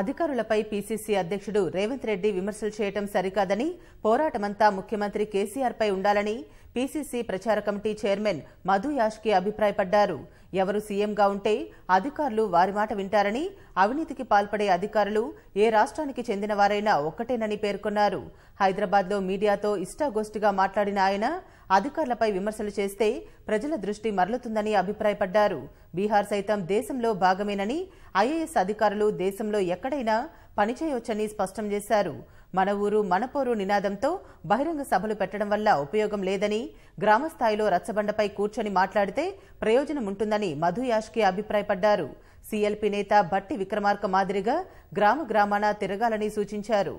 అధికారులపై పీసీసీ అధ్యక్షుడు రేవంత్ రెడ్డి విమర్శలు చేయటం సరికాదని పోరాటమంతా ముఖ్యమంత్రి కేసీఆర్పై ఉండాలని పీసీసీ ప్రచార కమిటీ చైర్మన్ మధు యాష్కి అభిప్రాయపడ్డారు ఎవరు సీఎంగా ఉంటే అధికారులు వారి మాట వింటారని అవినీతికి పాల్పడే అధికారులు ఏ రాష్ట్రానికి చెందిన వారైనా ఒక్కటేనని పేర్కొన్నారు హైదరాబాద్లో మీడియాతో ఇష్టాగోష్ఠిగా మాట్లాడిన ఆయన అధికారులపై విమర్శలు చేస్తే ప్రజల దృష్టి మరలుతుందని అభిప్రాయపడ్డారు బీహార్ సైతం దేశంలో భాగమేనని ఐఏఎస్ అధికారులు దేశంలో ఎక్కడైనా పనిచేయొచ్చని స్పష్టం చేశారు మన ఊరు మన పోరు నినాదంతో బహిరంగ సభలు పెట్టడం వల్ల ఉపయోగం లేదని గ్రామస్థాయిలో రచ్చబండపై కూర్చొని మాట్లాడితే ప్రయోజనం ఉంటుందని మధు యాష్కి అభిప్రాయపడ్డారు సీఎల్పీ నేత భట్టి విక్రమార్క మాదిరిగా గ్రామ గ్రామాన తిరగాలని సూచించారు